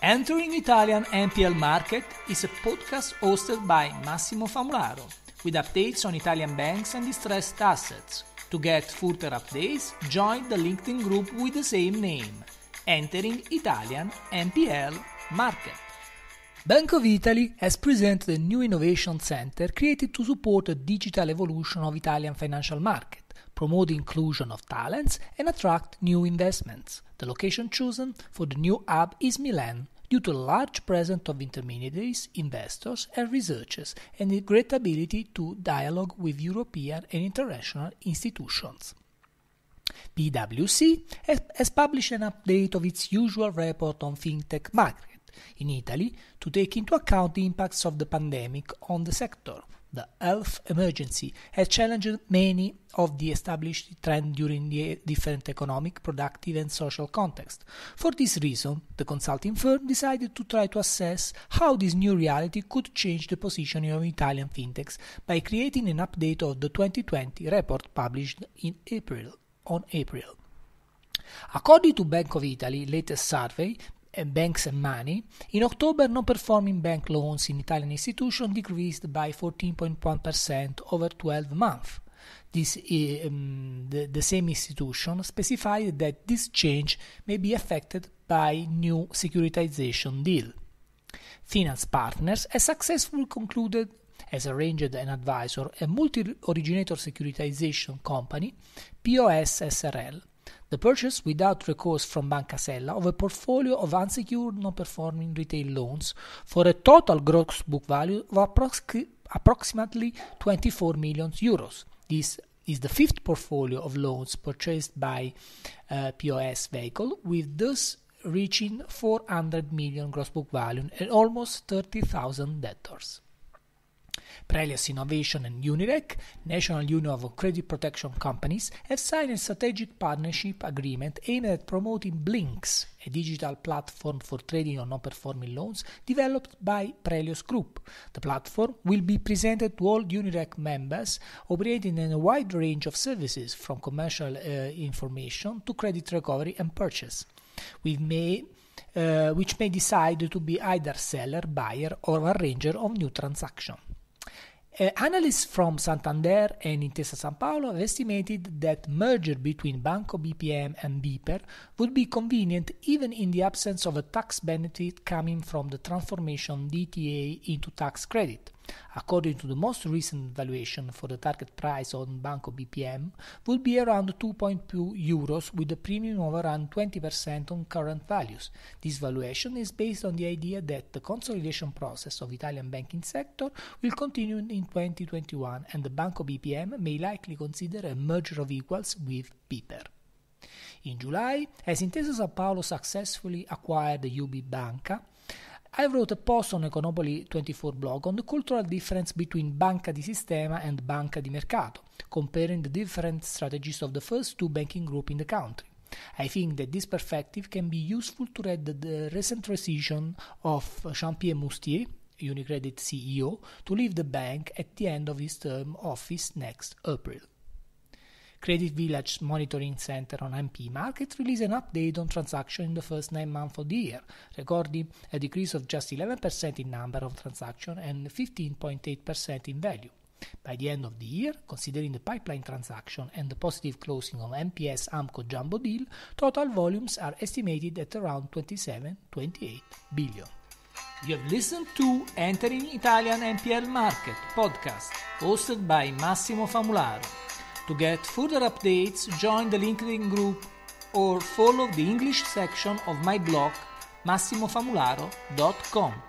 Entering Italian NPL Market is a podcast hosted by Massimo Famularo with updates on Italian banks and distressed assets. To get further updates, join the LinkedIn group with the same name, Entering Italian NPL Market. Bank of Italy has presented a new innovation center created to support the digital evolution of Italian financial market, promote inclusion of talents and attract new investments. The location chosen for the new hub is Milan due to a large presence of intermediaries, investors and researchers and the great ability to dialogue with European and international institutions. PwC has published an update of its usual report on fintech market in Italy to take into account the impacts of the pandemic on the sector. The health emergency has challenged many of the established trends during the different economic, productive, and social contexts. For this reason, the consulting firm decided to try to assess how this new reality could change the positioning of Italian fintechs by creating an update of the 2020 report published in April on April. According to Bank of Italy latest survey, banks and money, in October non-performing bank loans in Italian institutions decreased by 14.1% over 12 months. This, eh, um, the, the same institution specified that this change may be affected by new securitization deal. Finance Partners has successfully concluded as arranged an advisor a multi-originator securitization company, POS SRL, the purchase without recourse from Banca Sella of a portfolio of unsecured non-performing retail loans for a total gross book value of approx approximately 24 million euros. This is the fifth portfolio of loans purchased by uh, POS vehicle, with thus reaching 400 million gross book value and almost 30,000 debtors. Prelius Innovation and Unirec, National Union of Credit Protection Companies, have signed a strategic partnership agreement aimed at promoting Blinks, a digital platform for trading on non-performing loans developed by Prelios Group. The platform will be presented to all Unirec members, operating in a wide range of services from commercial uh, information to credit recovery and purchase. may uh, which may decide to be either seller, buyer, or arranger of new transaction. Uh, analysts from Santander and Intesa Sanpaolo have estimated that merger between Banco BPM and BPER would be convenient even in the absence of a tax benefit coming from the transformation DTA into tax credit according to the most recent valuation for the target price on Banco BPM, would be around 2.2 euros with a premium of around 20% on current values. This valuation is based on the idea that the consolidation process of Italian banking sector will continue in 2021 and the Banco BPM may likely consider a merger of equals with BPER. In July, as Intesa San Paolo successfully acquired UB Banca, I wrote a post on Econopoly24 blog on the cultural difference between banca di sistema and banca di mercato, comparing the different strategies of the first two banking group in the country. I think that this perspective can be useful to read the, the recent decision of Jean-Pierre Moustier, UniCredit CEO, to leave the bank at the end of his term office next April. Credit Village Monitoring Center on MP markets released an update on transactions in the first nine months of the year, recording a decrease of just 11% in number of transactions and 15.8% in value. By the end of the year, considering the pipeline transaction and the positive closing of MPS AMCO Jumbo deal, total volumes are estimated at around 27-28 billion. You have listened to Entering Italian NPL Market podcast, hosted by Massimo Famularo. To get further updates, join the LinkedIn group or follow the English section of my blog massimofamularo.com.